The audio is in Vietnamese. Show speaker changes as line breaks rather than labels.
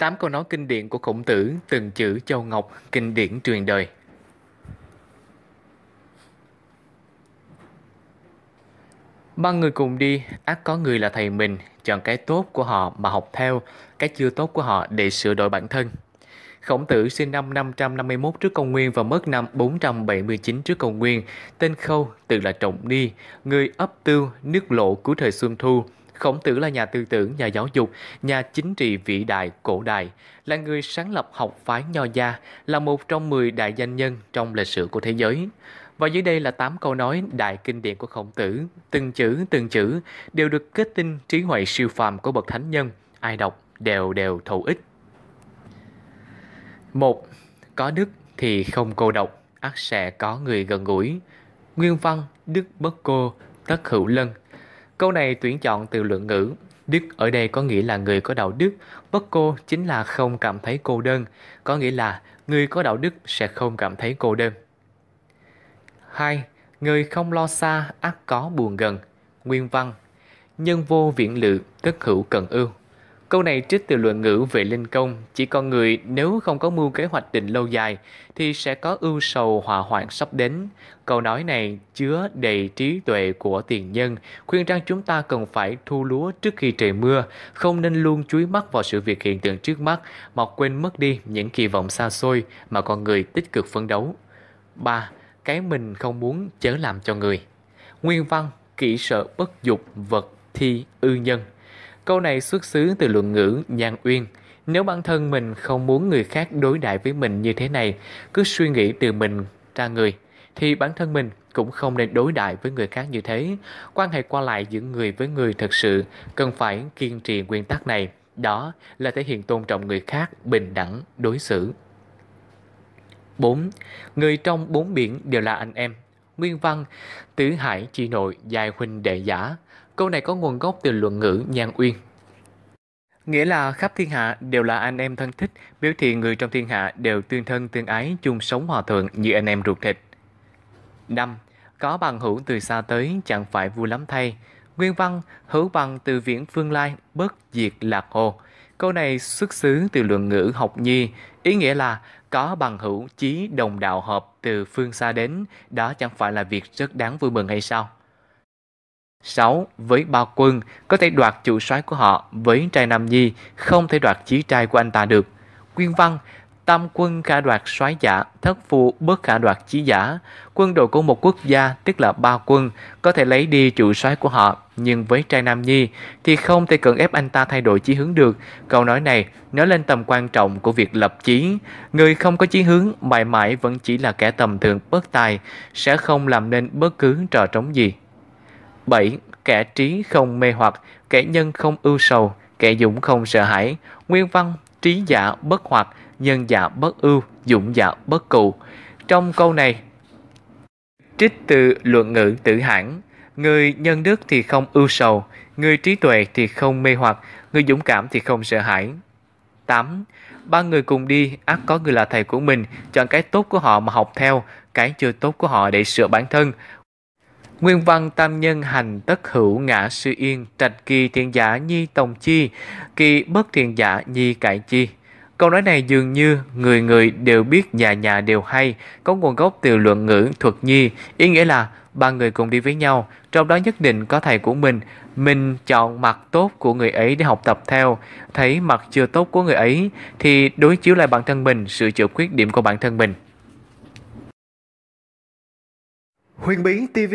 tám câu nói kinh điển của khổng tử từng chữ châu ngọc kinh điển truyền đời ba người cùng đi ác có người là thầy mình chọn cái tốt của họ mà học theo cái chưa tốt của họ để sửa đổi bản thân Khổng tử sinh năm 551 trước công nguyên và mất năm 479 trước công nguyên. Tên Khâu, tự là Trọng Ni, người ấp Tư, nước lộ cứu thời Xuân Thu, Khổng Tử là nhà tư tưởng, nhà giáo dục, nhà chính trị vĩ đại, cổ đại, là người sáng lập học phái Nho Gia, là một trong 10 đại danh nhân trong lịch sử của thế giới. Và dưới đây là 8 câu nói đại kinh điển của Khổng Tử, từng chữ từng chữ đều được kết tinh trí huệ siêu phàm của bậc thánh nhân, ai đọc đều đều thụ ích. 1. Có đức thì không cô độc, ắt sẽ có người gần gũi. Nguyên văn, đức bất cô, tất hữu lân, Câu này tuyển chọn từ luận ngữ. Đức ở đây có nghĩa là người có đạo đức, bất cô chính là không cảm thấy cô đơn, có nghĩa là người có đạo đức sẽ không cảm thấy cô đơn. 2. Người không lo xa ắt có buồn gần. Nguyên văn Nhân vô viện lự, tất hữu cần ưu. Câu này trích từ luận ngữ về linh công, chỉ con người nếu không có mưu kế hoạch định lâu dài thì sẽ có ưu sầu hòa hoạn sắp đến. Câu nói này chứa đầy trí tuệ của tiền nhân, khuyên rằng chúng ta cần phải thu lúa trước khi trời mưa, không nên luôn chúi mắt vào sự việc hiện tượng trước mắt mà quên mất đi những kỳ vọng xa xôi mà con người tích cực phấn đấu. 3. Cái mình không muốn chớ làm cho người. Nguyên văn, kỹ sợ bất dục vật thi ư nhân – Câu này xuất xứ từ luận ngữ Nhan Uyên. Nếu bản thân mình không muốn người khác đối đại với mình như thế này, cứ suy nghĩ từ mình ra người, thì bản thân mình cũng không nên đối đại với người khác như thế. Quan hệ qua lại giữa người với người thật sự cần phải kiên trì nguyên tắc này. Đó là thể hiện tôn trọng người khác, bình đẳng, đối xử. 4. Người trong bốn biển đều là anh em. Nguyên văn, tứ hải chi nội, dài huynh đệ giả. Câu này có nguồn gốc từ luận ngữ Nhan Uyên. Nghĩa là khắp thiên hạ đều là anh em thân thích, biểu thị người trong thiên hạ đều tương thân tương ái, chung sống hòa thuận như anh em ruột thịt. 5. Có bằng hữu từ xa tới chẳng phải vui lắm thay. Nguyên văn hữu bằng từ viễn phương lai, bất diệt lạc hồ. Câu này xuất xứ từ luận ngữ học nhi, ý nghĩa là có bằng hữu chí đồng đạo hợp từ phương xa đến, đó chẳng phải là việc rất đáng vui mừng hay sao? 6. Với bao quân, có thể đoạt chủ soái của họ, với trai Nam Nhi, không thể đoạt chí trai của anh ta được. Quyên văn, tam quân khả đoạt soái giả, thất phu bất khả đoạt chí giả. Quân đội của một quốc gia, tức là ba quân, có thể lấy đi chủ soái của họ, nhưng với trai Nam Nhi thì không thể cưỡng ép anh ta thay đổi chí hướng được. Câu nói này nói lên tầm quan trọng của việc lập chí. Người không có chí hướng mãi mãi vẫn chỉ là kẻ tầm thường bất tài, sẽ không làm nên bất cứ trò trống gì. 7. Kẻ trí không mê hoặc, kẻ nhân không ưu sầu, kẻ dũng không sợ hãi. Nguyên văn trí giả bất hoặc, nhân giả bất ưu, dũng giả bất cụ. Trong câu này, trích từ luận ngữ tử hãn, người nhân đức thì không ưu sầu, người trí tuệ thì không mê hoặc, người dũng cảm thì không sợ hãi. 8. Ba người cùng đi, ác có người là thầy của mình, chọn cái tốt của họ mà học theo, cái chưa tốt của họ để sửa bản thân. Nguyên văn tam nhân hành tất hữu ngã sư yên, trạch kỳ thiện giả nhi tòng chi, kỳ bất thiện giả nhi cải chi. Câu nói này dường như người người đều biết nhà nhà đều hay, có nguồn gốc từ luận ngữ thuật nhi, ý nghĩa là ba người cùng đi với nhau, trong đó nhất định có thầy của mình. Mình chọn mặt tốt của người ấy để học tập theo, thấy mặt chưa tốt của người ấy thì đối chiếu lại bản thân mình, sự chữa khuyết điểm của bản thân mình. Huyền Bí TV